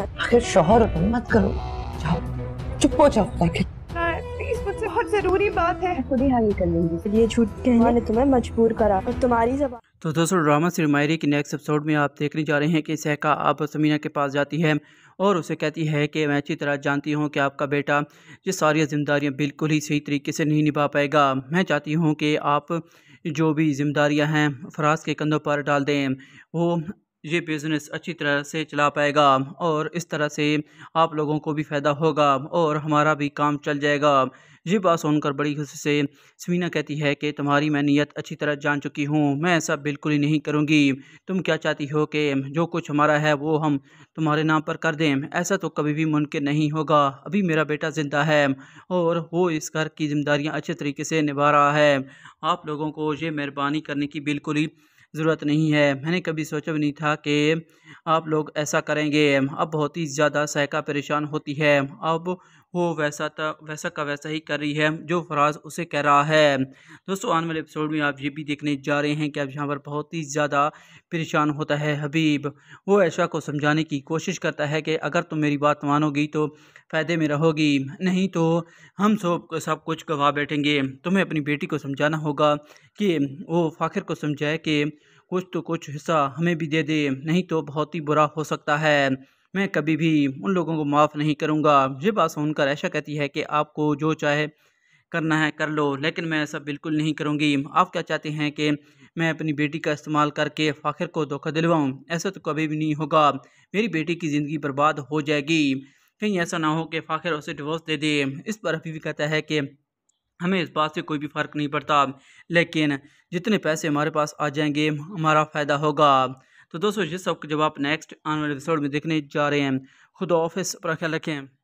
आखिर शोहर मत करो जाओ चुप हो जाओ आखिर मुझसे हाँ, बहुत जरूरी बात है खुद ही हासिल कर लूंगी ये झूठ कहने ने तुम्हें मजबूर करा और तुम्हारी जब तो दोस्तों ड्रामा सिरमायरी के नेक्स्ट एपिसोड में आप देखने जा रहे हैं कि सहका आप समीना के पास जाती है और उसे कहती है कि मैं अच्छी तरह जानती हूँ कि आपका बेटा ये सारी जिम्मेदारियाँ बिल्कुल ही सही तरीके से नहीं निभा पाएगा मैं चाहती हूँ कि आप जो भी जिम्मेदारियाँ हैं फराज के कंधों पर डाल दें वो ये बिज़नेस अच्छी तरह से चला पाएगा और इस तरह से आप लोगों को भी फ़ायदा होगा और हमारा भी काम चल जाएगा ये बात सुनकर बड़ी खुशी से समीना कहती है कि तुम्हारी मैं नीयत अच्छी तरह जान चुकी हूँ मैं ऐसा बिल्कुल ही नहीं करूँगी तुम क्या चाहती हो कि जो कुछ हमारा है वो हम तुम्हारे नाम पर कर दें ऐसा तो कभी भी मुमकिन नहीं होगा अभी मेरा बेटा ज़िंदा है और वो इस घर की जिम्मेदारियाँ अच्छे तरीके से निभा रहा है आप लोगों को ये मेहरबानी करने की बिल्कुल ही ज़रूरत नहीं है मैंने कभी सोचा भी नहीं था कि आप लोग ऐसा करेंगे अब बहुत ही ज़्यादा सहका परेशान होती है अब वो वैसा था वैसा का वैसा ही कर रही है जो फराज उसे कह रहा है दोस्तों आने वाले एपिसोड में आप ये भी देखने जा रहे हैं कि अब यहाँ पर बहुत ही ज़्यादा परेशान होता है हबीब वो ऐशा को समझाने की कोशिश करता है कि अगर तुम मेरी बात मानोगी तो फ़ायदे में रहोगी नहीं तो हम सब सब कुछ गवा बैठेंगे तुम्हें अपनी बेटी को समझाना होगा कि वो फ़ाखिर को समझाए कि कुछ तो कुछ हिस्सा हमें भी दे दे नहीं तो बहुत ही बुरा हो सकता है मैं कभी भी उन लोगों को माफ़ नहीं करूँगा ये बात सुनकर ऐशा कहती है कि आपको जो चाहे करना है कर लो लेकिन मैं ऐसा बिल्कुल नहीं करूँगी आप क्या चाहते हैं कि मैं अपनी बेटी का इस्तेमाल करके फ़ाखिर को धोखा दिलवाऊँ ऐसा तो कभी भी नहीं होगा मेरी बेटी की ज़िंदगी बर्बाद हो जाएगी कहीं ऐसा ना हो कि फ़ाखिर उसे डिवोर्स दे दे इस पर अभी भी कहता है कि हमें इस बात से कोई भी फ़र्क नहीं पड़ता लेकिन जितने पैसे हमारे पास आ जाएंगे हमारा फ़ायदा होगा तो दोस्तों ये सब आप नेक्स्ट आने वाले एपिसोड में देखने जा रहे हैं खुद ऑफिस पर ख्याल रखें